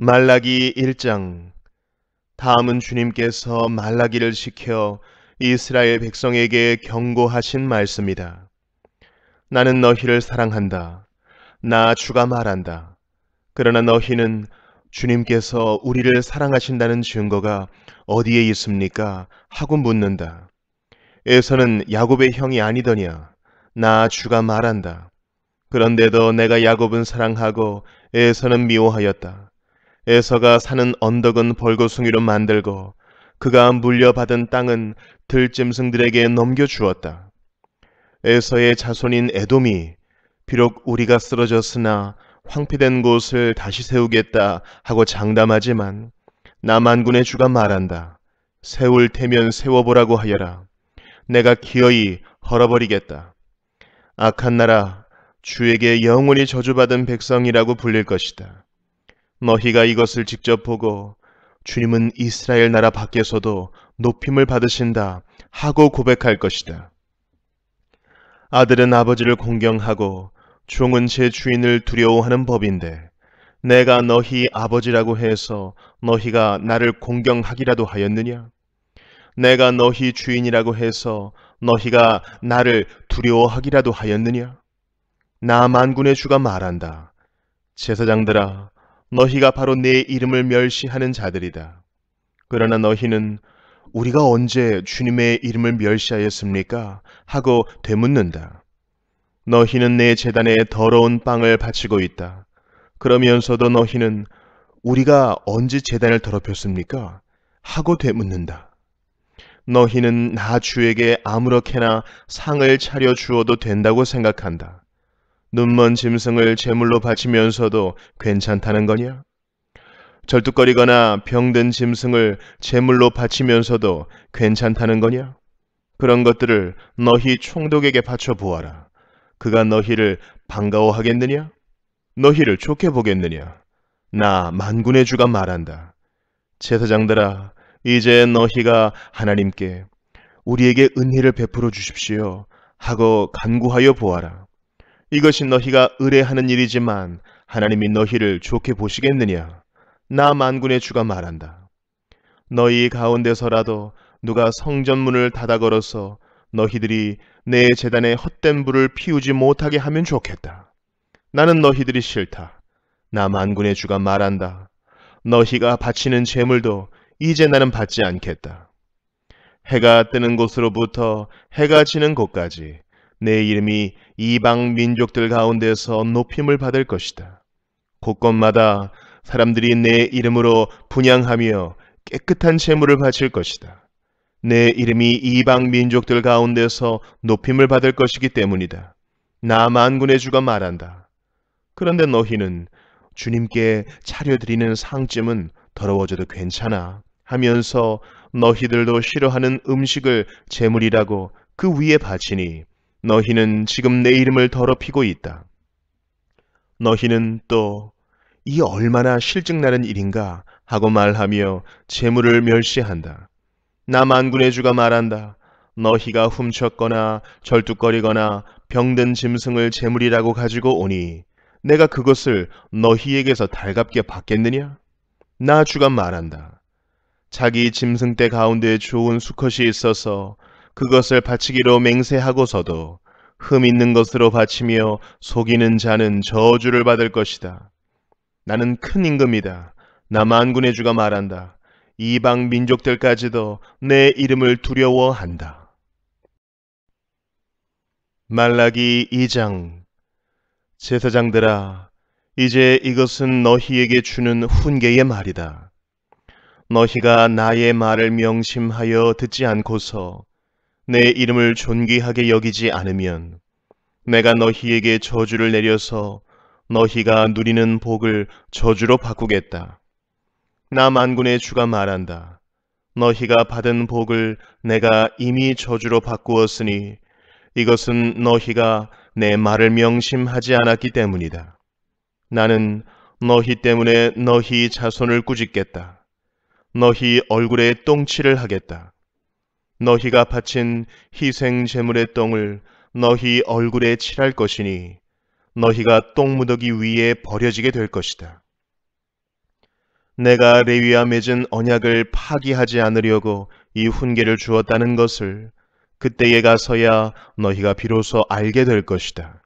말라기 1장 다음은 주님께서 말라기를 시켜 이스라엘 백성에게 경고하신 말씀이다. 나는 너희를 사랑한다. 나 주가 말한다. 그러나 너희는 주님께서 우리를 사랑하신다는 증거가 어디에 있습니까? 하고 묻는다. 에서는 야곱의 형이 아니더냐? 나 주가 말한다. 그런데도 내가 야곱은 사랑하고 에서는 미워하였다. 에서가 사는 언덕은 벌거숭이로 만들고 그가 물려받은 땅은 들짐승들에게 넘겨주었다. 에서의 자손인 에돔이 비록 우리가 쓰러졌으나 황폐된 곳을 다시 세우겠다 하고 장담하지만 남한군의 주가 말한다. 세울 테면 세워보라고 하여라. 내가 기어이 헐어버리겠다. 악한 나라, 주에게 영원히 저주받은 백성이라고 불릴 것이다. 너희가 이것을 직접 보고 주님은 이스라엘 나라 밖에서도 높임을 받으신다 하고 고백할 것이다. 아들은 아버지를 공경하고 종은 제 주인을 두려워하는 법인데 내가 너희 아버지라고 해서 너희가 나를 공경하기라도 하였느냐? 내가 너희 주인이라고 해서 너희가 나를 두려워하기라도 하였느냐? 나 만군의 주가 말한다. 제사장들아, 너희가 바로 내 이름을 멸시하는 자들이다. 그러나 너희는 우리가 언제 주님의 이름을 멸시하였습니까? 하고 되묻는다. 너희는 내 재단에 더러운 빵을 바치고 있다. 그러면서도 너희는 우리가 언제 재단을 더럽혔습니까? 하고 되묻는다. 너희는 나 주에게 아무렇게나 상을 차려 주어도 된다고 생각한다. 눈먼 짐승을 제물로 바치면서도 괜찮다는 거냐? 절뚝거리거나 병든 짐승을 제물로 바치면서도 괜찮다는 거냐? 그런 것들을 너희 총독에게 바쳐 보아라. 그가 너희를 반가워하겠느냐? 너희를 좋게 보겠느냐? 나 만군의 주가 말한다. 제사장들아, 이제 너희가 하나님께 우리에게 은혜를 베풀어 주십시오 하고 간구하여 보아라. 이것이 너희가 의뢰하는 일이지만 하나님이 너희를 좋게 보시겠느냐? 나 만군의 주가 말한다. 너희 가운데서라도 누가 성전문을 닫아 걸어서 너희들이 내 재단에 헛된 불을 피우지 못하게 하면 좋겠다. 나는 너희들이 싫다. 나 만군의 주가 말한다. 너희가 바치는 재물도 이제 나는 받지 않겠다. 해가 뜨는 곳으로부터 해가 지는 곳까지 내 이름이 이방 민족들 가운데서 높임을 받을 것이다. 곳곳마다 사람들이 내 이름으로 분양하며 깨끗한 재물을 바칠 것이다. 내 이름이 이방 민족들 가운데서 높임을 받을 것이기 때문이다. 나 만군의 주가 말한다. 그런데 너희는 주님께 차려드리는 상쯤은 더러워져도 괜찮아 하면서 너희들도 싫어하는 음식을 재물이라고 그 위에 바치니 너희는 지금 내 이름을 더럽히고 있다. 너희는 또 이 얼마나 실증나는 일인가 하고 말하며 재물을 멸시한다. 나 만군의 주가 말한다. 너희가 훔쳤거나 절뚝거리거나 병든 짐승을 재물이라고 가지고 오니 내가 그것을 너희에게서 달갑게 받겠느냐? 나 주가 말한다. 자기 짐승 떼 가운데 좋은 수컷이 있어서 그것을 바치기로 맹세하고서도 흠 있는 것으로 바치며 속이는 자는 저주를 받을 것이다. 나는 큰 임금이다. 나 만군의 주가 말한다. 이방 민족들까지도 내 이름을 두려워한다. 말라기 2장 제사장들아 이제 이것은 너희에게 주는 훈계의 말이다. 너희가 나의 말을 명심하여 듣지 않고서 내 이름을 존귀하게 여기지 않으면 내가 너희에게 저주를 내려서 너희가 누리는 복을 저주로 바꾸겠다. 나 만군의 주가 말한다. 너희가 받은 복을 내가 이미 저주로 바꾸었으니 이것은 너희가 내 말을 명심하지 않았기 때문이다. 나는 너희 때문에 너희 자손을 꾸짖겠다. 너희 얼굴에 똥칠을 하겠다. 너희가 바친 희생 제물의 똥을 너희 얼굴에 칠할 것이니 너희가 똥무더기 위에 버려지게 될 것이다. 내가 레위와 맺은 언약을 파기하지 않으려고 이 훈계를 주었다는 것을 그때에 가서야 너희가 비로소 알게 될 것이다.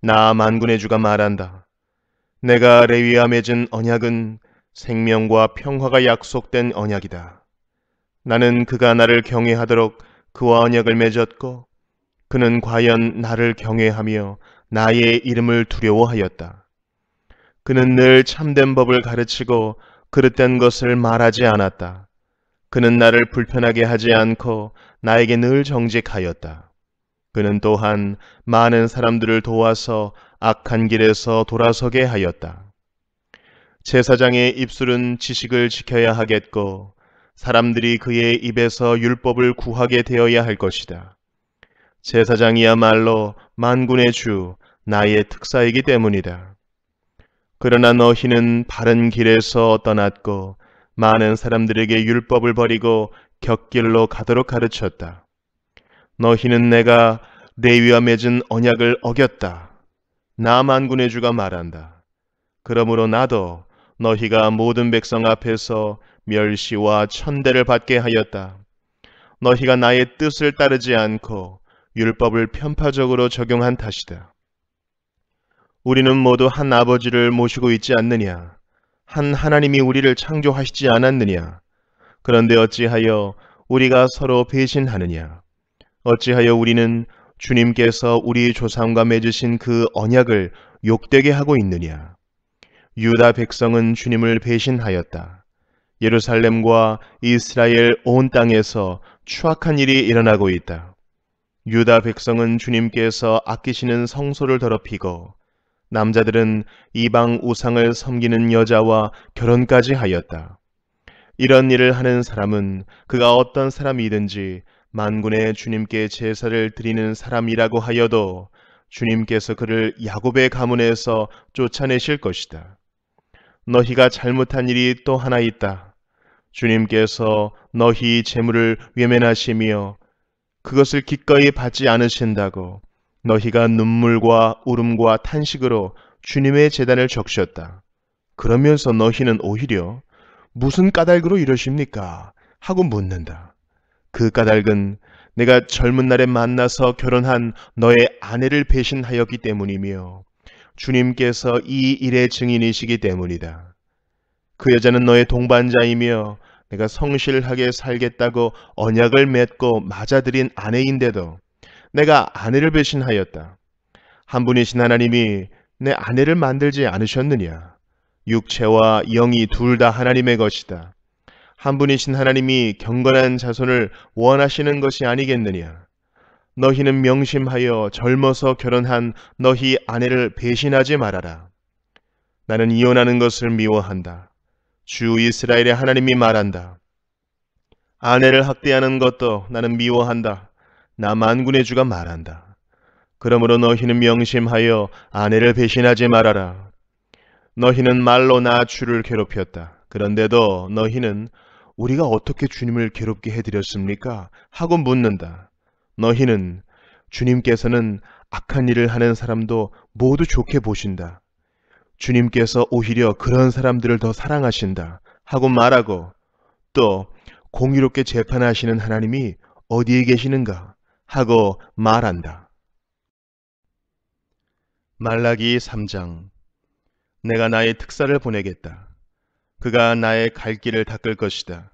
나 만군의 주가 말한다. 내가 레위와 맺은 언약은 생명과 평화가 약속된 언약이다. 나는 그가 나를 경외하도록 그와 언약을 맺었고 그는 과연 나를 경외하며 나의 이름을 두려워하였다. 그는 늘 참된 법을 가르치고 그릇된 것을 말하지 않았다. 그는 나를 불편하게 하지 않고 나에게 늘 정직하였다. 그는 또한 많은 사람들을 도와서 악한 길에서 돌아서게 하였다. 제사장의 입술은 지식을 지켜야 하겠고 사람들이 그의 입에서 율법을 구하게 되어야 할 것이다. 제사장이야말로 만군의 주, 나의 특사이기 때문이다. 그러나 너희는 바른 길에서 떠났고 많은 사람들에게 율법을 버리고 곁길로 가도록 가르쳤다. 너희는 내가 레위와 맺은 언약을 어겼다. 나 만군의 주가 말한다. 그러므로 나도 너희가 모든 백성 앞에서 멸시와 천대를 받게 하였다. 너희가 나의 뜻을 따르지 않고 율법을 편파적으로 적용한 탓이다. 우리는 모두 한 아버지를 모시고 있지 않느냐? 한 하나님이 우리를 창조하시지 않았느냐? 그런데 어찌하여 우리가 서로 배신하느냐? 어찌하여 우리는 주님께서 우리 조상과 맺으신 그 언약을 욕되게 하고 있느냐? 유다 백성은 주님을 배신하였다. 예루살렘과 이스라엘 온 땅에서 추악한 일이 일어나고 있다. 유다 백성은 주님께서 아끼시는 성소를 더럽히고 남자들은 이방 우상을 섬기는 여자와 결혼까지 하였다. 이런 일을 하는 사람은 그가 어떤 사람이든지 만군의 주님께 제사를 드리는 사람이라고 하여도 주님께서 그를 야곱의 가문에서 쫓아내실 것이다. 너희가 잘못한 일이 또 하나 있다. 주님께서 너희 재물을 외면하시며 그것을 기꺼이 받지 않으신다고 너희가 눈물과 울음과 탄식으로 주님의 재단을 적셨다. 그러면서 너희는 오히려 무슨 까닭으로 이러십니까? 하고 묻는다. 그 까닭은 내가 젊은 날에 만나서 결혼한 너의 아내를 배신하였기 때문이며 주님께서 이 일의 증인이시기 때문이다. 그 여자는 너의 동반자이며 내가 성실하게 살겠다고 언약을 맺고 맞아들인 아내인데도 내가 아내를 배신하였다. 한 분이신 하나님이 내 아내를 만들지 않으셨느냐? 육체와 영이 둘 다 하나님의 것이다. 한 분이신 하나님이 경건한 자손을 원하시는 것이 아니겠느냐? 너희는 명심하여 젊어서 결혼한 너희 아내를 배신하지 말아라. 나는 이혼하는 것을 미워한다. 주 이스라엘의 하나님이 말한다. 아내를 학대하는 것도 나는 미워한다. 나 만군의 주가 말한다. 그러므로 너희는 명심하여 아내를 배신하지 말아라. 너희는 말로 나 주를 괴롭혔다. 그런데도 너희는 우리가 어떻게 주님을 괴롭게 해드렸습니까? 하고 묻는다. 너희는 주님께서는 악한 일을 하는 사람도 모두 좋게 보신다. 주님께서 오히려 그런 사람들을 더 사랑하신다 하고 말하고 또 공의롭게 재판하시는 하나님이 어디에 계시는가 하고 말한다. 말라기 3장 내가 나의 특사를 보내겠다. 그가 나의 갈 길을 닦을 것이다.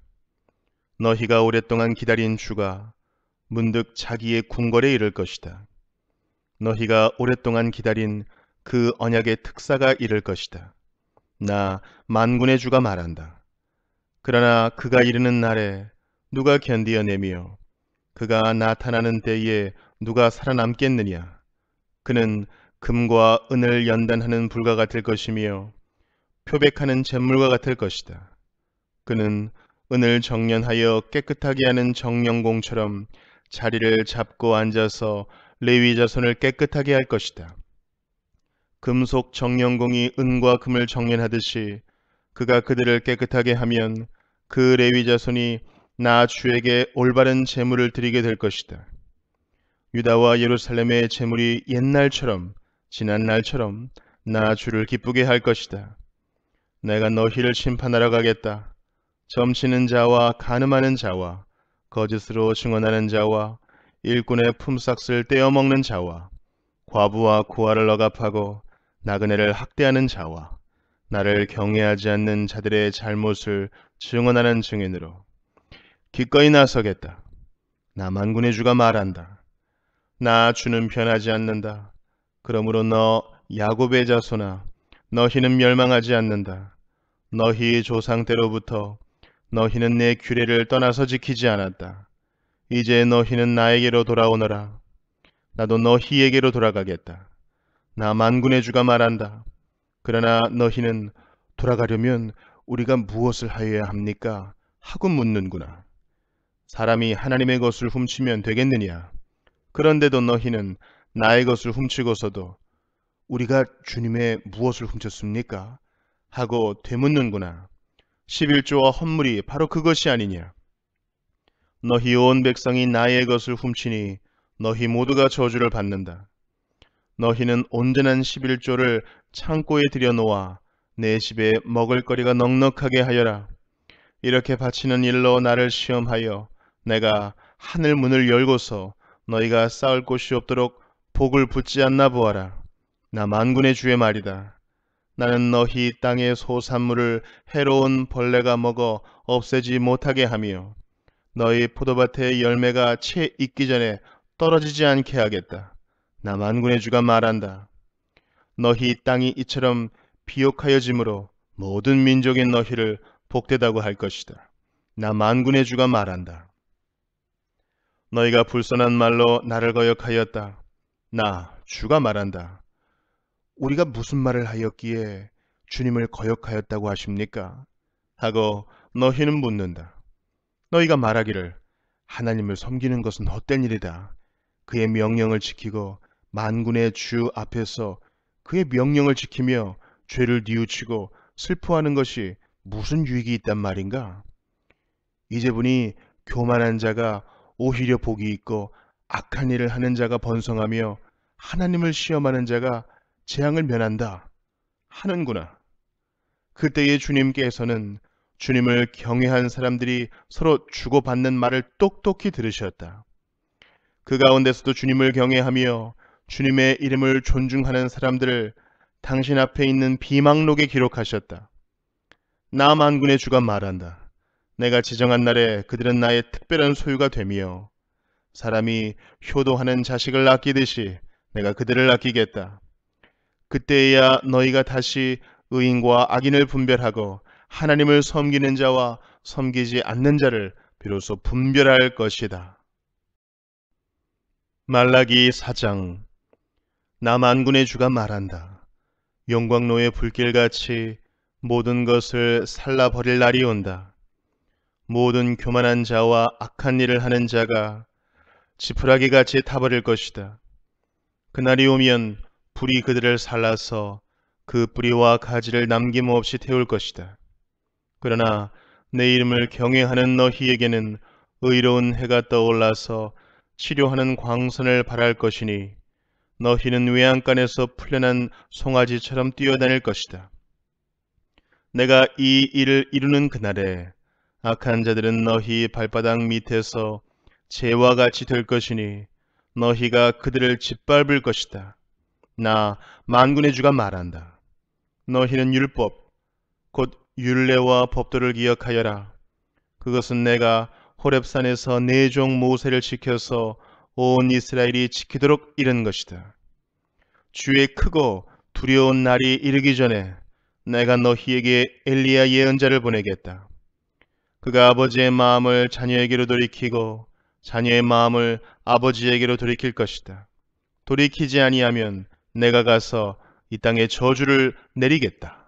너희가 오랫동안 기다린 주가 문득 자기의 궁궐에 이를 것이다. 너희가 오랫동안 기다린 그 언약의 특사가 이를 것이다. 나 만군의 주가 말한다. 그러나 그가 이르는 날에 누가 견디어내며 그가 나타나는 때에 누가 살아남겠느냐. 그는 금과 은을 연단하는 불과 같을 것이며 표백하는 잿물과 같을 것이다. 그는 은을 정련하여 깨끗하게 하는 정령공처럼 자리를 잡고 앉아서 레위 자손을 깨끗하게 할 것이다. 금속 정령공이 은과 금을 정련하듯이 그가 그들을 깨끗하게 하면 그 레위 자손이 나 주에게 올바른 재물을 드리게 될 것이다. 유다와 예루살렘의 재물이 옛날처럼 지난 날처럼 나 주를 기쁘게 할 것이다. 내가 너희를 심판하러 가겠다. 점치는 자와 가늠하는 자와 거짓으로 증언하는 자와 일꾼의 품삯을 떼어먹는 자와 과부와 고아를 억압하고 나그네를 학대하는 자와 나를 경외하지 않는 자들의 잘못을 증언하는 증인으로 기꺼이 나서겠다. 나만군의 주가 말한다. 나 주는 변하지 않는다. 그러므로 너 야곱의 자손아 너희는 멸망하지 않는다. 너희 조상때로부터 너희는 내 규례를 떠나서 지키지 않았다. 이제 너희는 나에게로 돌아오너라. 나도 너희에게로 돌아가겠다. 나 만군의 주가 말한다. 그러나 너희는 돌아가려면 우리가 무엇을 하여야 합니까? 하고 묻는구나. 사람이 하나님의 것을 훔치면 되겠느냐? 그런데도 너희는 나의 것을 훔치고서도 우리가 주님의 무엇을 훔쳤습니까? 하고 되묻는구나. 11조와 헌물이 바로 그것이 아니냐. 너희 온 백성이 나의 것을 훔치니 너희 모두가 저주를 받는다. 너희는 온전한 11조를 창고에 들여놓아 내 집에 먹을거리가 넉넉하게 하여라. 이렇게 바치는 일로 나를 시험하여 내가 하늘 문을 열고서 너희가 싸울 곳이 없도록 복을 붙지 않나 보아라. 나 만군의 주의 말이다. 나는 너희 땅의 소산물을 해로운 벌레가 먹어 없애지 못하게 하며 너희 포도밭의 열매가 채 익기 전에 떨어지지 않게 하겠다. 나 만군의 주가 말한다. 너희 땅이 이처럼 비옥하여짐으로 모든 민족인 너희를 복되다고 할 것이다. 나 만군의 주가 말한다. 너희가 불선한 말로 나를 거역하였다. 나 주가 말한다. 우리가 무슨 말을 하였기에 주님을 거역하였다고 하십니까? 하고 너희는 묻는다. 너희가 말하기를 하나님을 섬기는 것은 헛된 일이다. 그의 명령을 지키고 만군의 주 앞에서 그의 명령을 지키며 죄를 뉘우치고 슬퍼하는 것이 무슨 유익이 있단 말인가? 이제 보니 교만한 자가 오히려 복이 있고 악한 일을 하는 자가 번성하며 하나님을 시험하는 자가 재앙을 면한다 하는구나. 그때의 주님께서는 주님을 경외한 사람들이 서로 주고받는 말을 똑똑히 들으셨다. 그 가운데서도 주님을 경외하며 주님의 이름을 존중하는 사람들을 당신 앞에 있는 비망록에 기록하셨다. 남한군의 주가 말한다. 내가 지정한 날에 그들은 나의 특별한 소유가 되며 사람이 효도하는 자식을 아끼듯이 내가 그들을 아끼겠다. 그때야 에 너희가 다시 의인과 악인을 분별하고 하나님을 섬기는 자와 섬기지 않는 자를 비로소 분별할 것이다. 말라기 4장 남안군의 주가 말한다. 용광로의 불길같이 모든 것을 살라버릴 날이 온다. 모든 교만한 자와 악한 일을 하는 자가 지푸라기같이 타버릴 것이다. 그날이 오면 불이 그들을 살라서 그 뿌리와 가지를 남김없이 태울 것이다. 그러나 내 이름을 경외하는 너희에게는 의로운 해가 떠올라서 치료하는 광선을 바랄 것이니 너희는 외양간에서 풀려난 송아지처럼 뛰어다닐 것이다. 내가 이 일을 이루는 그날에 악한 자들은 너희 발바닥 밑에서 재와 같이 될 것이니 너희가 그들을 짓밟을 것이다. 나 만군의 주가 말한다. 너희는 율법, 곧 율례와 법도를 기억하여라. 그것은 내가 호렙산에서 네 종 모세를 지켜서 온 이스라엘이 지키도록 이른 것이다. 주의 크고 두려운 날이 이르기 전에 내가 너희에게 엘리야 예언자를 보내겠다. 그가 아버지의 마음을 자녀에게로 돌이키고 자녀의 마음을 아버지에게로 돌이킬 것이다. 돌이키지 아니하면 내가 가서 이 땅에 저주를 내리겠다.